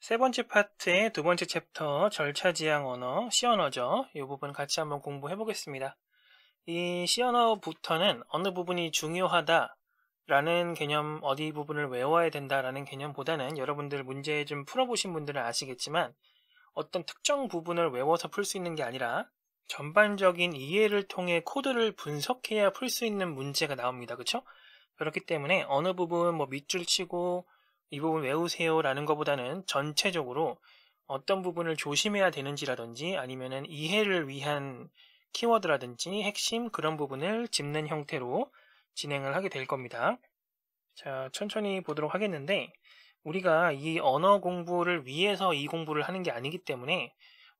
세 번째 파트의 두 번째 챕터 절차 지향 언어, 시 언어죠. 이 부분 같이 한번 공부해 보겠습니다. 이시 언어부터는 어느 부분이 중요하다 라는 개념 어디 부분을 외워야 된다라는 개념보다는 여러분들 문제 좀 풀어보신 분들은 아시겠지만 어떤 특정 부분을 외워서 풀 수 있는 게 아니라 전반적인 이해를 통해 코드를 분석해야 풀 수 있는 문제가 나옵니다. 그렇죠? 그렇기 때문에 어느 부분 뭐 밑줄 치고 이 부분 외우세요라는 것보다는 전체적으로 어떤 부분을 조심해야 되는지라든지 아니면은 이해를 위한 키워드라든지 핵심 그런 부분을 짚는 형태로 진행을 하게 될 겁니다. 자, 천천히 보도록 하겠는데 우리가 이 언어 공부를 위해서 이 공부를 하는 게 아니기 때문에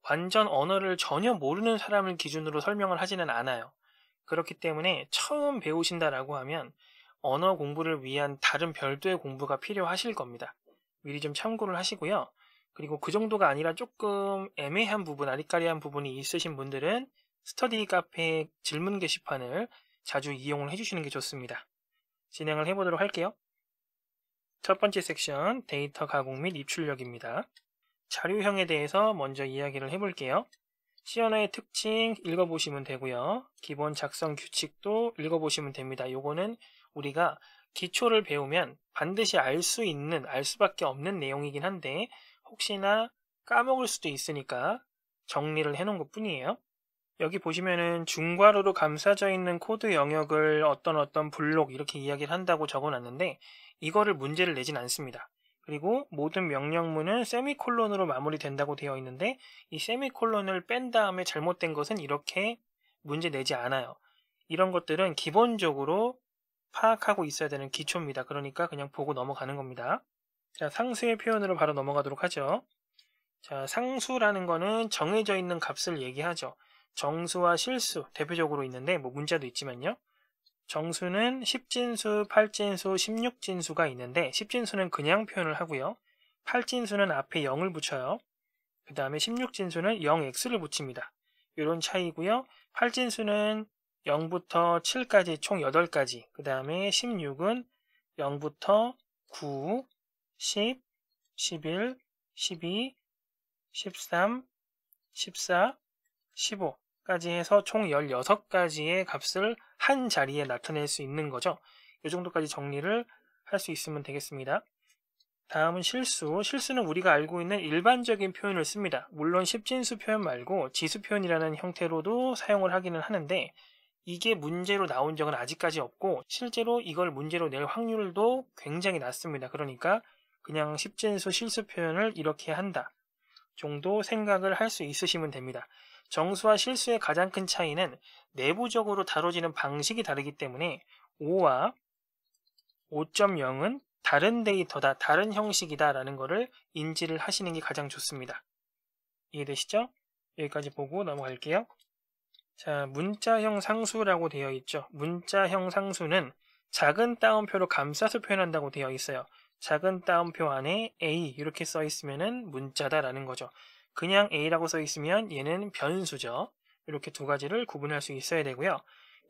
완전 언어를 전혀 모르는 사람을 기준으로 설명을 하지는 않아요. 그렇기 때문에 처음 배우신다라고 하면 언어 공부를 위한 다른 별도의 공부가 필요하실 겁니다. 미리 좀 참고를 하시고요. 그리고 그 정도가 아니라 조금 애매한 부분, 아리까리한 부분이 있으신 분들은 스터디 카페 질문 게시판을 자주 이용을 해주시는 게 좋습니다. 진행을 해보도록 할게요. 첫 번째 섹션 데이터 가공 및 입출력입니다. 자료형에 대해서 먼저 이야기를 해볼게요. 시어나의 특징 읽어보시면 되고요. 기본 작성 규칙도 읽어보시면 됩니다. 요거는 우리가 기초를 배우면 반드시 알 수 있는, 알 수밖에 없는 내용이긴 한데 혹시나 까먹을 수도 있으니까 정리를 해놓은 것 뿐이에요. 여기 보시면은 중괄호로 감싸져 있는 코드 영역을 어떤 어떤 블록 이렇게 이야기를 한다고 적어놨는데 이거를 문제를 내진 않습니다. 그리고 모든 명령문은 세미콜론으로 마무리된다고 되어 있는데 이 세미콜론을 뺀 다음에 잘못된 것은 이렇게 문제 내지 않아요. 이런 것들은 기본적으로 파악하고 있어야 되는 기초입니다. 그러니까 그냥 보고 넘어가는 겁니다. 자, 상수의 표현으로 바로 넘어가도록 하죠. 자, 상수라는 거는 정해져 있는 값을 얘기하죠. 정수와 실수 대표적으로 있는데 뭐 문자도 있지만요. 정수는 10진수, 8진수, 16진수가 있는데 10진수는 그냥 표현을 하고요. 8진수는 앞에 0을 붙여요. 그 다음에 16진수는 0x를 붙입니다. 이런 차이고요. 8진수는 0부터 7까지 총 8가지 그 다음에 16은 0부터 9, 10, 11, 12, 13, 14, 15까지 해서 총 16가지의 값을 한 자리에 나타낼 수 있는 거죠. 이 정도까지 정리를 할 수 있으면 되겠습니다. 다음은 실수. 실수는 우리가 알고 있는 일반적인 표현을 씁니다. 물론 십진수 표현 말고 지수 표현이라는 형태로도 사용을 하기는 하는데 이게 문제로 나온 적은 아직까지 없고 실제로 이걸 문제로 낼 확률도 굉장히 낮습니다. 그러니까 그냥 십진수 실수 표현을 이렇게 한다 정도 생각을 할 수 있으시면 됩니다. 정수와 실수의 가장 큰 차이는 내부적으로 다뤄지는 방식이 다르기 때문에 5와 5.0은 다른 데이터다, 다른 형식이다라는 것을 인지를 하시는 게 가장 좋습니다. 이해되시죠? 여기까지 보고 넘어갈게요. 자, 문자형 상수라고 되어 있죠. 문자형 상수는 작은 따옴표로 감싸서 표현한다고 되어 있어요. 작은 따옴표 안에 a 이렇게 써있으면 문자다라는 거죠. 그냥 a라고 써 있으면 얘는 변수죠. 이렇게 두 가지를 구분할 수 있어야 되고요.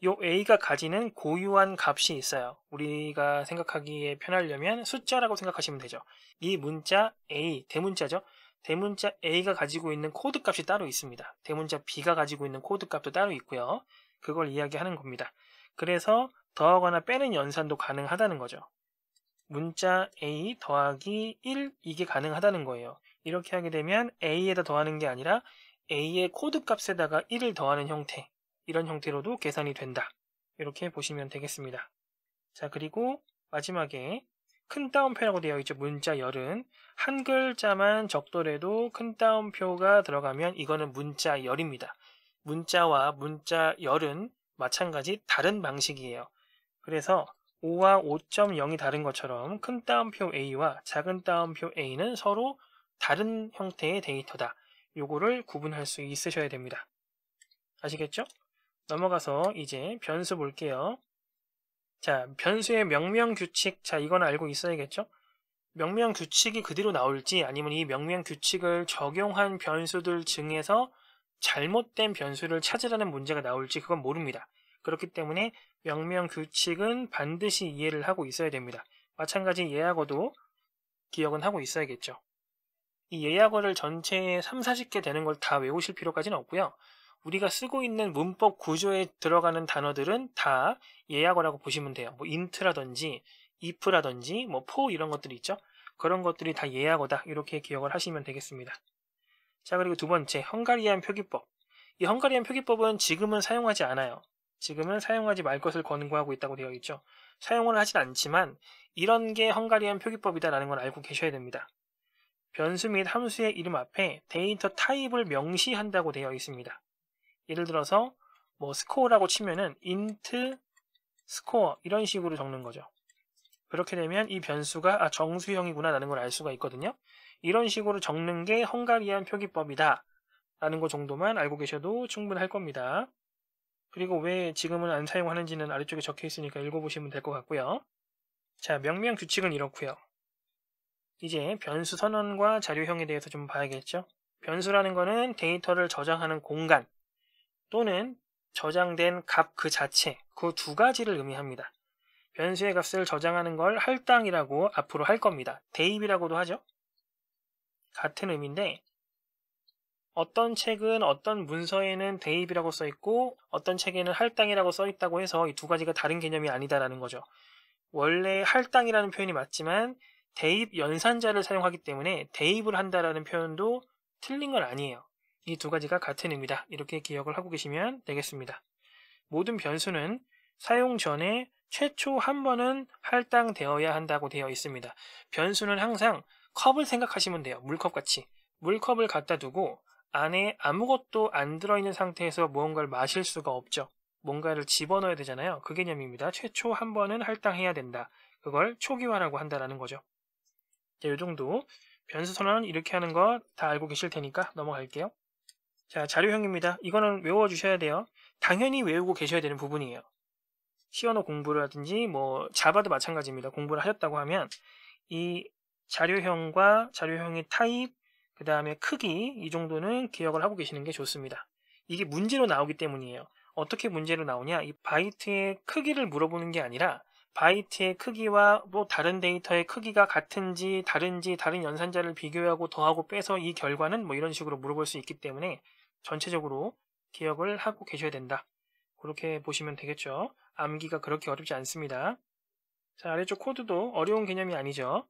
요 a가 가지는 고유한 값이 있어요. 우리가 생각하기에 편하려면 숫자라고 생각하시면 되죠. 이 문자 a 대문자죠. 대문자 A가 가지고 있는 코드 값이 따로 있습니다. 대문자 B가 가지고 있는 코드 값도 따로 있고요. 그걸 이야기하는 겁니다. 그래서 더하거나 빼는 연산도 가능하다는 거죠. 문자 A 더하기 1 이게 가능하다는 거예요. 이렇게 하게 되면 A에다 더하는 게 아니라 A의 코드 값에다가 1을 더하는 형태 이런 형태로도 계산이 된다. 이렇게 보시면 되겠습니다. 자 그리고 마지막에 큰 따옴표라고 되어 있죠. 문자열은 한 글자만 적더라도 큰 따옴표가 들어가면 이거는 문자열입니다. 문자와 문자열은 마찬가지 다른 방식이에요. 그래서 5와 5.0이 다른 것처럼 큰 따옴표 A와 작은 따옴표 A는 서로 다른 형태의 데이터다. 요거를 구분할 수 있으셔야 됩니다. 아시겠죠? 넘어가서 이제 변수 볼게요. 자, 변수의 명명 규칙. 자, 이건 알고 있어야겠죠? 명명 규칙이 그대로 나올지 아니면 이 명명 규칙을 적용한 변수들 중에서 잘못된 변수를 찾으라는 문제가 나올지 그건 모릅니다. 그렇기 때문에 명명 규칙은 반드시 이해를 하고 있어야 됩니다. 마찬가지 예약어도 기억은 하고 있어야겠죠. 이 예약어를 전체 에 3, 40개 되는 걸 다 외우실 필요까지는 없고요. 우리가 쓰고 있는 문법 구조에 들어가는 단어들은 다 예약어라고 보시면 돼요. 뭐 int라든지 if라든지 뭐 for 이런 것들이 있죠. 그런 것들이 다 예약어다 이렇게 기억을 하시면 되겠습니다. 자 그리고 두 번째 헝가리안 표기법. 이 헝가리안 표기법은 지금은 사용하지 않아요. 지금은 사용하지 말 것을 권고하고 있다고 되어 있죠. 사용을 하진 않지만 이런 게 헝가리안 표기법이다라는 걸 알고 계셔야 됩니다. 변수 및 함수의 이름 앞에 데이터 타입을 명시한다고 되어 있습니다. 예를 들어서 뭐 스코어라고 치면은 int 스코어 이런 식으로 적는 거죠. 그렇게 되면 이 변수가 아 정수형이구나 라는 걸 알 수가 있거든요. 이런 식으로 적는 게 헝가리안 표기법이다 라는 것 정도만 알고 계셔도 충분할 겁니다. 그리고 왜 지금은 안 사용하는지는 아래쪽에 적혀 있으니까 읽어보시면 될 것 같고요. 자, 명명 규칙은 이렇고요. 이제 변수 선언과 자료형에 대해서 좀 봐야겠죠. 변수라는 거는 데이터를 저장하는 공간, 또는 저장된 값 그 자체, 그 두 가지를 의미합니다. 변수의 값을 저장하는 걸 할당이라고 앞으로 할 겁니다. 대입이라고도 하죠. 같은 의미인데 어떤 책은 어떤 문서에는 대입이라고 써 있고 어떤 책에는 할당이라고 써 있다고 해서 이 두 가지가 다른 개념이 아니다라는 거죠. 원래 할당이라는 표현이 맞지만 대입 연산자를 사용하기 때문에 대입을 한다라는 표현도 틀린 건 아니에요. 이두 가지가 같은 의미다. 이렇게 기억을 하고 계시면 되겠습니다. 모든 변수는 사용 전에 최초 한 번은 할당되어야 한다고 되어 있습니다. 변수는 항상 컵을 생각하시면 돼요. 물컵같이. 물컵을 갖다 두고 안에 아무것도 안 들어있는 상태에서 무언가를 마실 수가 없죠. 뭔가를 집어넣어야 되잖아요. 그 개념입니다. 최초 한 번은 할당해야 된다. 그걸 초기화라고 한다라는 거죠. 이 정도. 변수 선언 이렇게 하는 거 다 알고 계실 테니까 넘어갈게요. 자, 자료형입니다. 이거는 외워주셔야 돼요. 당연히 외우고 계셔야 되는 부분이에요. 시어너 공부를 하든지 뭐 자바도 마찬가지입니다. 공부를 하셨다고 하면 이 자료형과 자료형의 타입, 그 다음에 크기 이 정도는 기억을 하고 계시는 게 좋습니다. 이게 문제로 나오기 때문이에요. 어떻게 문제로 나오냐? 이 바이트의 크기를 물어보는 게 아니라 바이트의 크기와 또 뭐 다른 데이터의 크기가 같은지 다른지 다른 연산자를 비교하고 더하고 빼서 이 결과는 뭐 이런 식으로 물어볼 수 있기 때문에 전체적으로 기억을 하고 계셔야 된다. 그렇게 보시면 되겠죠. 암기가 그렇게 어렵지 않습니다. 자, 아래쪽 코드도 어려운 개념이 아니죠.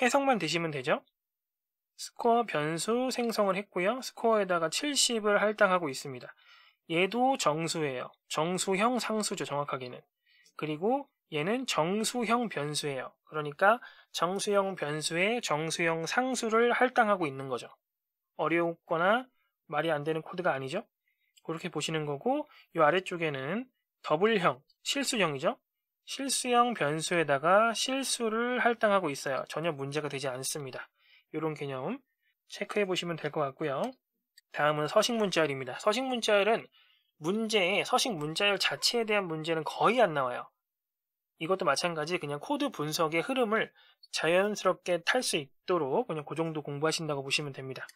해석만 되시면 되죠. 스코어 변수 생성을 했고요. 스코어에다가 70을 할당하고 있습니다. 얘도 정수예요. 정수형 상수죠, 정확하게는. 그리고 얘는 정수형 변수예요. 그러니까 정수형 변수에 정수형 상수를 할당하고 있는 거죠. 어렵거나 말이 안 되는 코드가 아니죠. 그렇게 보시는 거고 이 아래쪽에는 더블형, 실수형이죠. 실수형 변수에다가 실수를 할당하고 있어요. 전혀 문제가 되지 않습니다. 이런 개념 체크해 보시면 될 것 같고요. 다음은 서식 문자열입니다. 서식 문자열은 문제에 서식 문자열 자체에 대한 문제는 거의 안 나와요. 이것도 마찬가지 그냥 코드 분석의 흐름을 자연스럽게 탈 수 있도록 그냥 그 정도 공부하신다고 보시면 됩니다.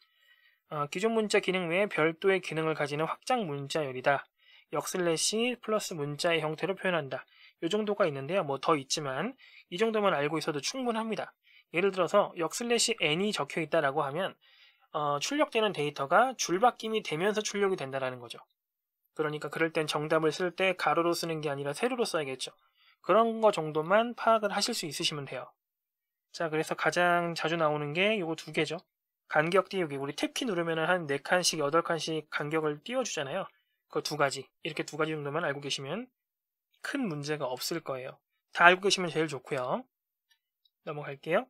어, 기존 문자 기능 외에 별도의 기능을 가지는 확장 문자열이다. 역슬래시 플러스 문자의 형태로 표현한다. 이 정도가 있는데요. 뭐 더 있지만 이 정도만 알고 있어도 충분합니다. 예를 들어서 역슬래시 n이 적혀 있다라고 하면 어, 출력되는 데이터가 줄바뀜이 되면서 출력이 된다라는 거죠. 그러니까 그럴 땐 정답을 쓸 때 가로로 쓰는 게 아니라 세로로 써야겠죠. 그런 거 정도만 파악을 하실 수 있으시면 돼요. 자, 그래서 가장 자주 나오는 게 이거 두 개죠. 간격 띄우기 우리 탭키 누르면 한 4칸씩 8칸씩 간격을 띄워주잖아요. 그거두 가지 이렇게 두 가지 정도만 알고 계시면 큰 문제가 없을 거예요. 다 알고 계시면 제일 좋고요. 넘어갈게요.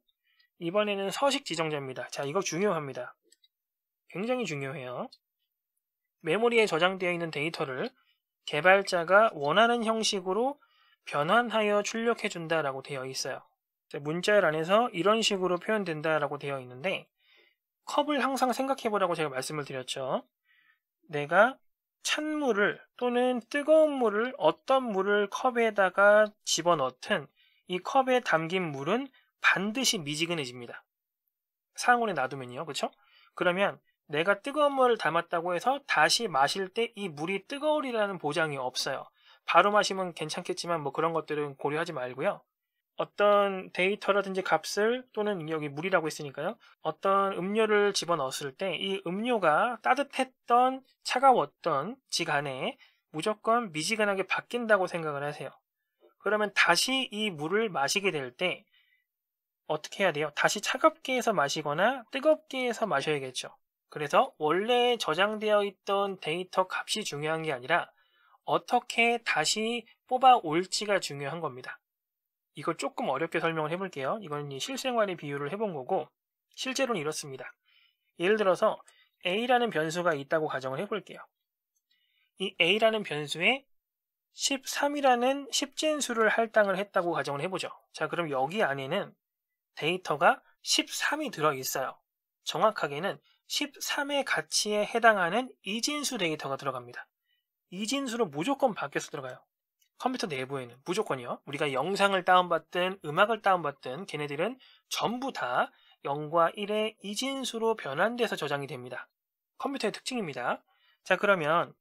이번에는 서식 지정자입니다. 자 이거 중요합니다. 굉장히 중요해요. 메모리에 저장되어 있는 데이터를 개발자가 원하는 형식으로 변환하여 출력해준다라고 되어 있어요. 문자열 안에서 이런 식으로 표현된다라고 되어 있는데 컵을 항상 생각해 보라고 제가 말씀을 드렸죠. 내가 찬물을 또는 뜨거운 물을 어떤 물을 컵에다가 집어넣든 이 컵에 담긴 물은 반드시 미지근해집니다. 상온에 놔두면요. 그렇죠? 그러면 내가 뜨거운 물을 담았다고 해서 다시 마실 때 이 물이 뜨거우리라는 보장이 없어요. 바로 마시면 괜찮겠지만 뭐 그런 것들은 고려하지 말고요. 어떤 데이터라든지 값을 또는 여기 물이라고 했으니까요. 어떤 음료를 집어넣었을 때 이 음료가 따뜻했던 차가웠던 지간에 무조건 미지근하게 바뀐다고 생각을 하세요. 그러면 다시 이 물을 마시게 될 때 어떻게 해야 돼요? 다시 차갑게 해서 마시거나 뜨겁게 해서 마셔야겠죠. 그래서 원래 저장되어 있던 데이터 값이 중요한 게 아니라 어떻게 다시 뽑아 올지가 중요한 겁니다. 이걸 조금 어렵게 설명을 해볼게요. 이건 실생활의 비유를 해본 거고 실제로는 이렇습니다. 예를 들어서 a라는 변수가 있다고 가정을 해볼게요. 이 a라는 변수에 13이라는 10진수를 할당을 했다고 가정을 해보죠. 자 그럼 여기 안에는 데이터가 13이 들어있어요. 정확하게는 13의 가치에 해당하는 이진수 데이터가 들어갑니다. 이진수로 무조건 바뀌어서 들어가요. 컴퓨터 내부에는 무조건이요. 우리가 영상을 다운받든 음악을 다운받든 걔네들은 전부 다 0과 1의 이진수로 변환돼서 저장이 됩니다. 컴퓨터의 특징입니다. 자 그러면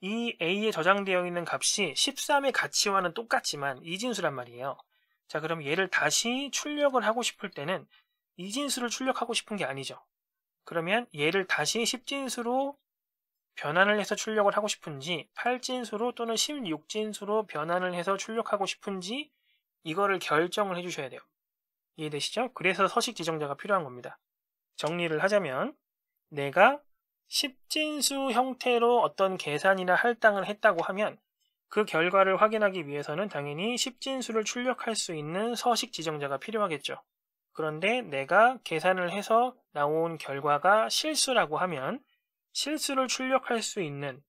이 A에 저장되어 있는 값이 13의 가치와는 똑같지만 이진수란 말이에요. 자 그럼 얘를 다시 출력을 하고 싶을 때는 이진수를 출력하고 싶은 게 아니죠. 그러면 얘를 다시 10진수로 변환을 해서 출력을 하고 싶은지 8진수로 또는 16진수로 변환을 해서 출력하고 싶은지 이거를 결정을 해주셔야 돼요. 이해되시죠? 그래서 서식 지정자가 필요한 겁니다. 정리를 하자면 내가 10진수 형태로 어떤 계산이나 할당을 했다고 하면 그 결과를 확인하기 위해서는 당연히 10진수를 출력할 수 있는 서식 지정자가 필요하겠죠. 그런데 내가 계산을 해서 나온 결과가 실수라고 하면 실수를 출력할 수 있는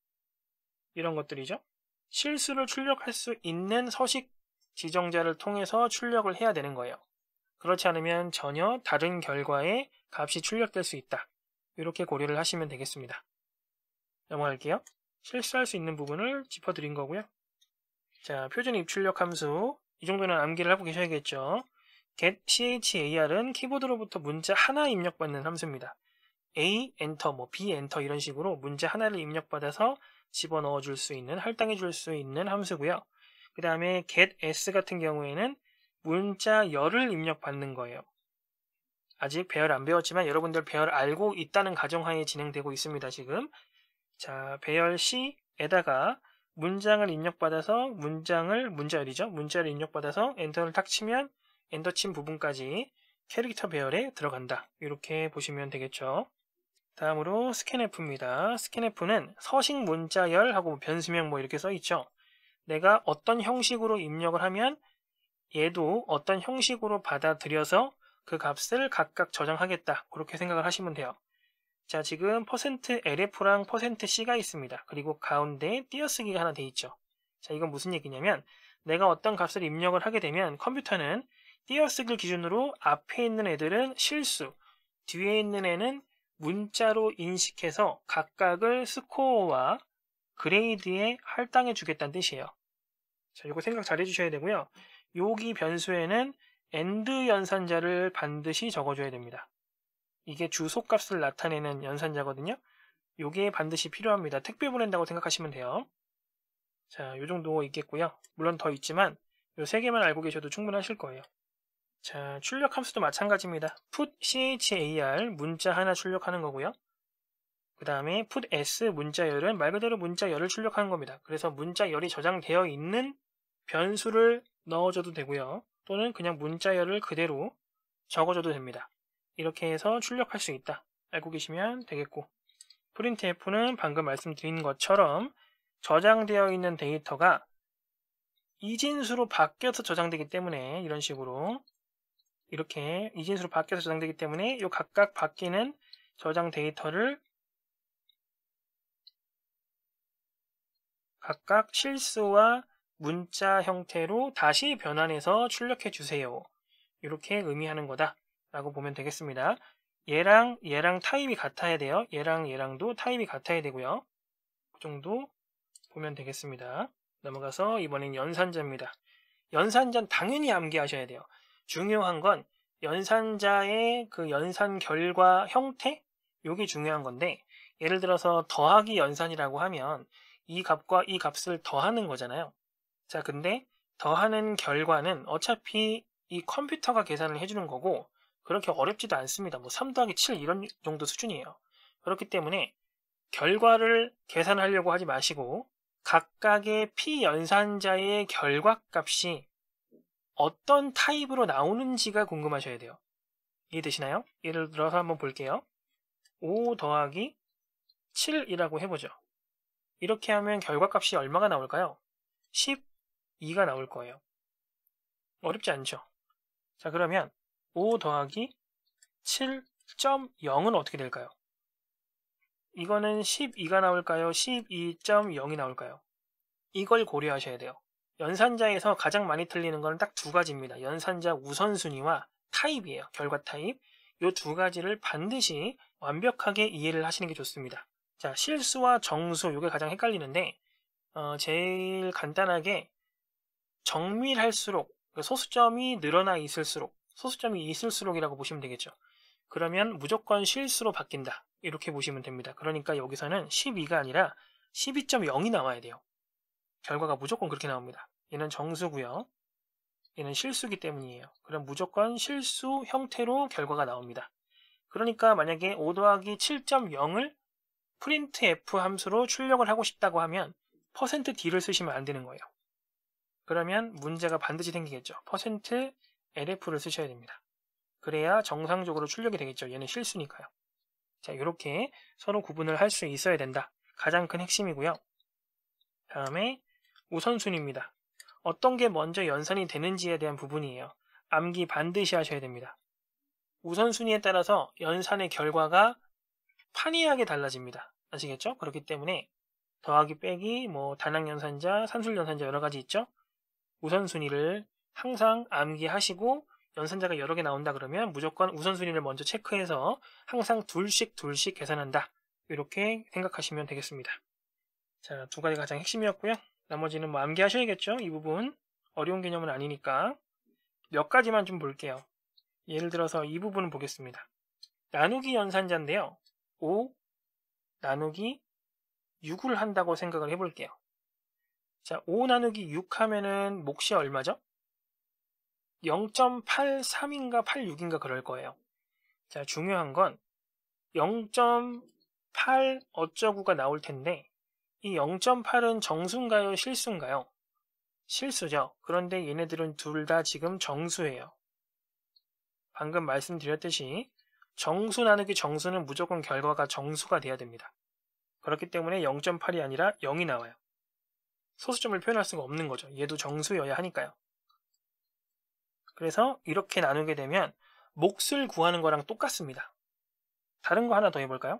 이런 것들이죠. 실수를 출력할 수 있는 서식 지정자를 통해서 출력을 해야 되는 거예요. 그렇지 않으면 전혀 다른 결과에 값이 출력될 수 있다. 이렇게 고려를 하시면 되겠습니다. 넘어갈게요. 실수할 수 있는 부분을 짚어드린 거고요. 자, 표준 입출력 함수 이 정도는 암기를 하고 계셔야겠죠. get char은 키보드로부터 문자 하나 입력받는 함수입니다. A 엔터, 뭐 B 엔터 이런 식으로 문제 하나를 입력받아서 집어넣어 줄 수 있는, 할당해 줄 수 있는 함수고요. 그 다음에 get s 같은 경우에는 문자 열을 입력받는 거예요. 아직 배열 안 배웠지만 여러분들 배열 알고 있다는 가정하에 진행되고 있습니다, 지금. 자, 배열 C에다가 문장을 입력받아서 문장을 문자열이죠. 문자를 입력받아서 엔터를 탁 치면 엔터 친 부분까지 캐릭터 배열에 들어간다. 이렇게 보시면 되겠죠. 다음으로 스캔F입니다. 스캔F는 서식 문자열하고 뭐 변수명 뭐 이렇게 써있죠. 내가 어떤 형식으로 입력을 하면 얘도 어떤 형식으로 받아들여서 그 값을 각각 저장하겠다. 그렇게 생각을 하시면 돼요. 자, 지금 %lf랑 %c가 있습니다. 그리고 가운데 띄어쓰기가 하나 돼 있죠. 자, 이건 무슨 얘기냐면 내가 어떤 값을 입력을 하게 되면 컴퓨터는 띄어쓰기를 기준으로 앞에 있는 애들은 실수, 뒤에 있는 애는 문자로 인식해서 각각을 스코어와 그레이드에 할당해 주겠다는 뜻이에요. 자, 이거 생각 잘 해주셔야 되고요. 여기 변수에는 AND 연산자를 반드시 적어줘야 됩니다. 이게 주소값을 나타내는 연산자거든요. 이게 반드시 필요합니다. 택배 보낸다고 생각하시면 돼요. 자, 요 정도 있겠고요. 물론 더 있지만 이세 개만 알고 계셔도 충분하실 거예요. 자, 출력 함수도 마찬가지입니다. put char 문자 하나 출력하는 거고요. 그 다음에 put s 문자열은 말 그대로 문자열을 출력하는 겁니다. 그래서 문자열이 저장되어 있는 변수를 넣어줘도 되고요. 또는 그냥 문자열을 그대로 적어줘도 됩니다. 이렇게 해서 출력할 수 있다. 알고 계시면 되겠고 printf는 방금 말씀드린 것처럼 저장되어 있는 데이터가 이진수로 바뀌어서 저장되기 때문에 이런 식으로 이렇게 이진수로 바뀌어서 저장되기 때문에 이 각각 바뀌는 저장 데이터를 각각 실수와 문자 형태로 다시 변환해서 출력해 주세요. 이렇게 의미하는 거다 라고 보면 되겠습니다. 얘랑 얘랑 타입이 같아야 돼요. 얘랑 얘랑도 타입이 같아야 되고요. 그 정도 보면 되겠습니다. 넘어가서 이번엔 연산자입니다. 연산자는 당연히 암기하셔야 돼요. 중요한 건 연산자의 그 연산 결과 형태? 요게 중요한 건데 예를 들어서 더하기 연산이라고 하면 이 값과 이 값을 더하는 거잖아요. 자, 근데 더하는 결과는 어차피 이 컴퓨터가 계산을 해주는 거고 그렇게 어렵지도 않습니다. 뭐 3 더하기 7 이런 정도 수준이에요. 그렇기 때문에 결과를 계산하려고 하지 마시고 각각의 피 연산자의 결과값이 어떤 타입으로 나오는지가 궁금하셔야 돼요. 이해되시나요? 예를 들어서 한번 볼게요. 5 더하기 7이라고 해보죠. 이렇게 하면 결과값이 얼마가 나올까요? 12가 나올 거예요. 어렵지 않죠? 자 그러면 5 더하기 7.0은 어떻게 될까요? 이거는 12가 나올까요? 12.0이 나올까요? 이걸 고려하셔야 돼요. 연산자에서 가장 많이 틀리는 것은 딱 두 가지입니다. 연산자 우선순위와 타입이에요. 결과 타입. 이 두 가지를 반드시 완벽하게 이해를 하시는 게 좋습니다. 자, 실수와 정수, 이게 가장 헷갈리는데, 어, 제일 간단하게 정밀할수록, 그러니까 소수점이 늘어나 있을수록, 소수점이 있을수록이라고 보시면 되겠죠. 그러면 무조건 실수로 바뀐다. 이렇게 보시면 됩니다. 그러니까 여기서는 12가 아니라 12.0이 나와야 돼요. 결과가 무조건 그렇게 나옵니다. 얘는 정수고요. 얘는 실수기 때문이에요. 그럼 무조건 실수 형태로 결과가 나옵니다. 그러니까 만약에 5 더하기 7.0을 printf 함수로 출력을 하고 싶다고 하면 %d를 쓰시면 안 되는 거예요. 그러면 문제가 반드시 생기겠죠. %lf를 쓰셔야 됩니다. 그래야 정상적으로 출력이 되겠죠. 얘는 실수니까요. 자, 이렇게 서로 구분을 할 수 있어야 된다. 가장 큰 핵심이고요. 다음에 우선순위입니다. 어떤 게 먼저 연산이 되는지에 대한 부분이에요. 암기 반드시 하셔야 됩니다. 우선순위에 따라서 연산의 결과가 판이하게 달라집니다. 아시겠죠? 그렇기 때문에 더하기 빼기, 뭐 단항 연산자, 산술 연산자 여러 가지 있죠? 우선순위를 항상 암기하시고 연산자가 여러 개 나온다 그러면 무조건 우선순위를 먼저 체크해서 항상 둘씩 둘씩 계산한다. 이렇게 생각하시면 되겠습니다. 자, 두 가지 가장 핵심이었고요. 나머지는 뭐 암기하셔야겠죠? 이 부분 어려운 개념은 아니니까 몇 가지만 좀 볼게요. 예를 들어서 이부분을 보겠습니다. 나누기 연산자인데요. 5 나누기 6을 한다고 생각을 해볼게요. 자, 5 나누기 6 하면은 몫이 얼마죠? 0.83인가 86인가 그럴 거예요. 자, 중요한 건 0.8 어쩌구가 나올 텐데 이 0.8은 정수인가요? 실수인가요? 실수죠. 그런데 얘네들은 둘 다 지금 정수예요. 방금 말씀드렸듯이 정수 나누기 정수는 무조건 결과가 정수가 돼야 됩니다. 그렇기 때문에 0.8이 아니라 0이 나와요. 소수점을 표현할 수가 없는 거죠. 얘도 정수여야 하니까요. 그래서 이렇게 나누게 되면 몫을 구하는 거랑 똑같습니다. 다른 거 하나 더 해볼까요?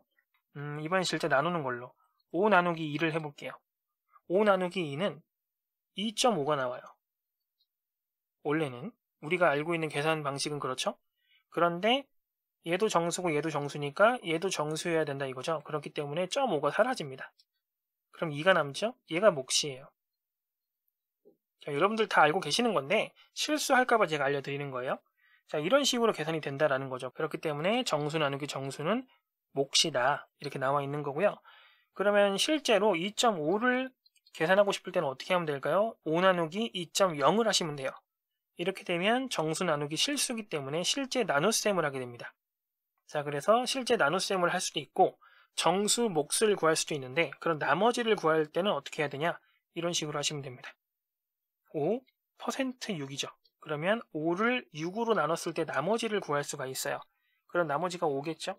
음, 이번 에 실제 나누는 걸로. 5 나누기 2를 해볼게요. 5 나누기 2는 2.5가 나와요. 원래는 우리가 알고 있는 계산 방식은 그렇죠? 그런데 얘도 정수고 얘도 정수니까 얘도 정수해야 된다 이거죠. 그렇기 때문에 .5가 사라집니다. 그럼 2가 남죠? 얘가 몫이에요. 자, 여러분들 다 알고 계시는 건데 실수할까봐 제가 알려드리는 거예요. 자, 이런 식으로 계산이 된다라는 거죠. 그렇기 때문에 정수 나누기 정수는 몫이다 이렇게 나와 있는 거고요. 그러면 실제로 2.5를 계산하고 싶을 때는 어떻게 하면 될까요? 5 나누기 2.0을 하시면 돼요. 이렇게 되면 정수 나누기 실수기 때문에 실제 나눗셈을 하게 됩니다. 자, 그래서 실제 나눗셈을 할 수도 있고 정수, 몫을 구할 수도 있는데 그런 나머지를 구할 때는 어떻게 해야 되냐? 이런 식으로 하시면 됩니다. 5, 6이죠. 그러면 5를 6으로 나눴을 때 나머지를 구할 수가 있어요. 그럼 나머지가 5겠죠?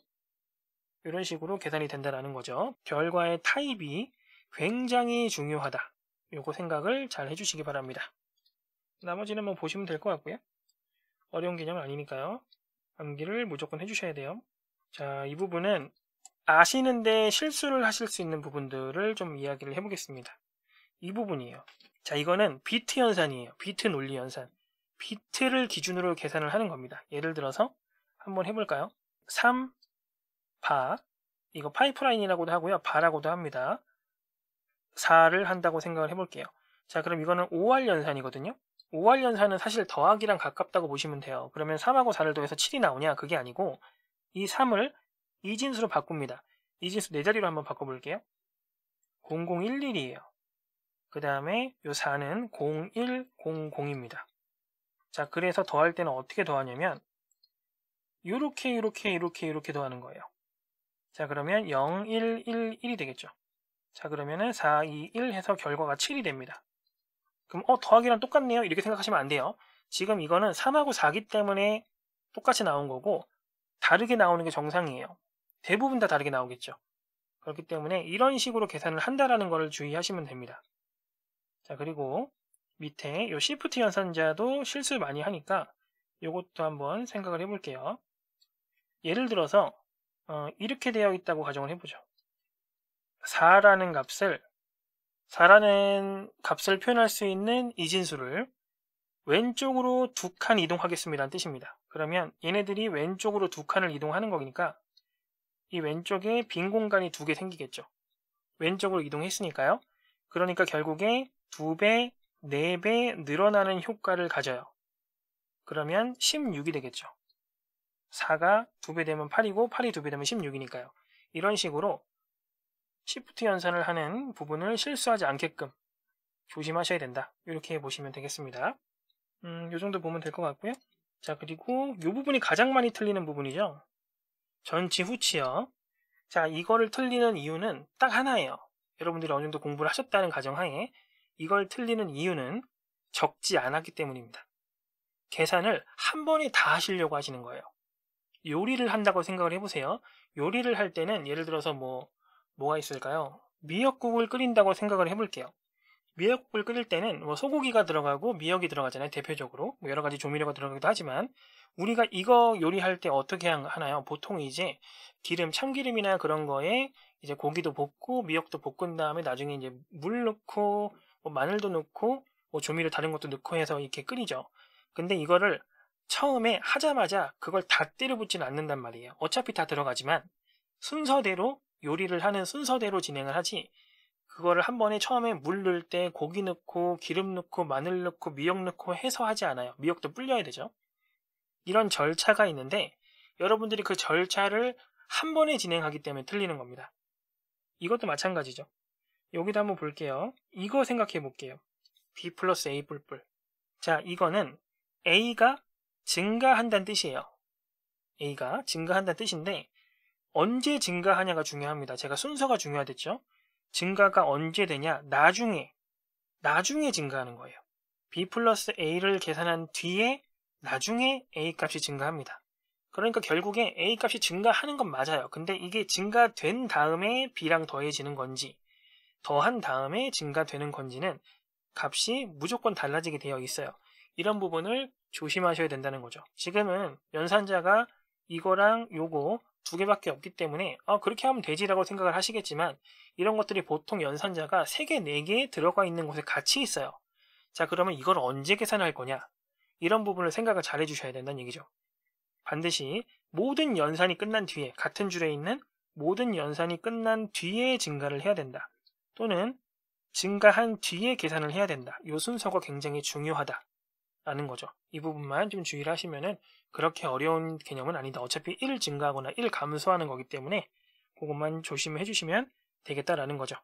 이런 식으로 계산이 된다라는 거죠. 결과의 타입이 굉장히 중요하다. 요거 생각을 잘 해주시기 바랍니다. 나머지는 뭐 보시면 될 것 같고요. 어려운 개념은 아니니까요. 암기를 무조건 해주셔야 돼요. 자, 이 부분은 아시는데 실수를 하실 수 있는 부분들을 좀 이야기를 해보겠습니다. 이 부분이에요. 자, 이거는 비트 연산이에요. 비트 논리 연산. 비트를 기준으로 계산을 하는 겁니다. 예를 들어서 한번 해볼까요? 3, 바 이거 파이프라인이라고도 하고요. 바라고도 합니다. 4를 한다고 생각을 해볼게요. 자 그럼 이거는 5할 연산이거든요. 5할 연산은 사실 더하기랑 가깝다고 보시면 돼요. 그러면 3하고 4를 더해서 7이 나오냐? 그게 아니고 이 3을 이진수로 바꿉니다. 이진수 4 자리로 한번 바꿔볼게요. 0011이에요. 그 다음에 요 4는 0100입니다. 자 그래서 더할 때는 어떻게 더하냐면 이렇게 이렇게 이렇게 이렇게 더하는 거예요. 자 그러면 0, 1, 1, 1이 되겠죠. 자 그러면은 4, 2, 1 해서 결과가 7이 됩니다. 그럼 어 더하기랑 똑같네요 이렇게 생각하시면 안 돼요. 지금 이거는 3하고 4기 때문에 똑같이 나온 거고 다르게 나오는 게 정상이에요. 대부분 다 다르게 나오겠죠. 그렇기 때문에 이런 식으로 계산을 한다라는 것을 주의하시면 됩니다. 자 그리고 밑에 요 시프트 연산자도 실수 많이 하니까 이것도 한번 생각을 해볼게요. 예를 들어서 어, 이렇게 되어 있다고 가정을 해보죠. 4라는 값을 4라는 값을 표현할 수 있는 이진수를 왼쪽으로 두 칸 이동하겠습니다는 뜻입니다. 그러면 얘네들이 왼쪽으로 두 칸을 이동하는 거니까 이 왼쪽에 빈 공간이 두 개 생기겠죠. 왼쪽으로 이동했으니까요. 그러니까 결국에 두 배, 네 배 늘어나는 효과를 가져요. 그러면 16이 되겠죠. 4가 2배 되면 8이고 8이 2배 되면 16이니까요. 이런 식으로 시프트 연산을 하는 부분을 실수하지 않게끔 조심하셔야 된다. 이렇게 보시면 되겠습니다. 음, 이 정도 보면 될 것 같고요. 자, 그리고 이 부분이 가장 많이 틀리는 부분이죠. 전지 후치요. 자, 이거를 틀리는 이유는 딱 하나예요. 여러분들이 어느 정도 공부를 하셨다는 가정하에 이걸 틀리는 이유는 적지 않았기 때문입니다. 계산을 한 번에 다 하시려고 하시는 거예요. 요리를 한다고 생각을 해보세요. 요리를 할 때는 예를 들어서 뭐 뭐가 있을까요? 미역국을 끓인다고 생각을 해볼게요. 미역국을 끓일 때는 뭐 소고기가 들어가고 미역이 들어가잖아요. 대표적으로 뭐 여러 가지 조미료가 들어가기도 하지만 우리가 이거 요리할 때 어떻게 하나요? 보통 이제 기름, 참기름이나 그런 거에 이제 고기도 볶고 미역도 볶은 다음에 나중에 이제 물 넣고 뭐 마늘도 넣고 뭐 조미료 다른 것도 넣고 해서 이렇게 끓이죠. 근데 이거를 처음에 하자마자 그걸 다 때려붙진 않는단 말이에요. 어차피 다 들어가지만 순서대로 요리를 하는 순서대로 진행을 하지 그거를 한 번에 처음에 물 넣을 때 고기 넣고 기름 넣고 마늘 넣고 미역 넣고 해서 하지 않아요. 미역도 불려야 되죠. 이런 절차가 있는데 여러분들이 그 절차를 한 번에 진행하기 때문에 틀리는 겁니다. 이것도 마찬가지죠. 여기도 한 번 볼게요. 이거 생각해 볼게요. B 플러스 A 뿔뿔. 자, 이거는 A가 증가한다는 뜻이에요. A가 증가한다는 뜻인데 언제 증가하냐가 중요합니다. 제가 순서가 중요하겠죠. 증가가 언제 되냐? 나중에. 나중에 증가하는 거예요. B 플러스 A를 계산한 뒤에 나중에 A 값이 증가합니다. 그러니까 결국에 A 값이 증가하는 건 맞아요. 근데 이게 증가된 다음에 B랑 더해지는 건지 더한 다음에 증가되는 건지는 값이 무조건 달라지게 되어 있어요. 이런 부분을 조심하셔야 된다는 거죠. 지금은 연산자가 이거랑 요거 두 개밖에 없기 때문에 아, 그렇게 하면 되지라고 생각을 하시겠지만 이런 것들이 보통 연산자가 3개, 4개 들어가 있는 곳에 같이 있어요. 자, 그러면 이걸 언제 계산할 거냐? 이런 부분을 생각을 잘 해주셔야 된다는 얘기죠. 반드시 모든 연산이 끝난 뒤에 같은 줄에 있는 모든 연산이 끝난 뒤에 증가를 해야 된다. 또는 증가한 뒤에 계산을 해야 된다. 요 순서가 굉장히 중요하다. 라는 거죠. 이 부분만 좀 주의를 하시면은 그렇게 어려운 개념은 아니다. 어차피 1을 증가하거나 1 감소하는 거기 때문에 그것만 조심해 주시면 되겠다라는 거죠.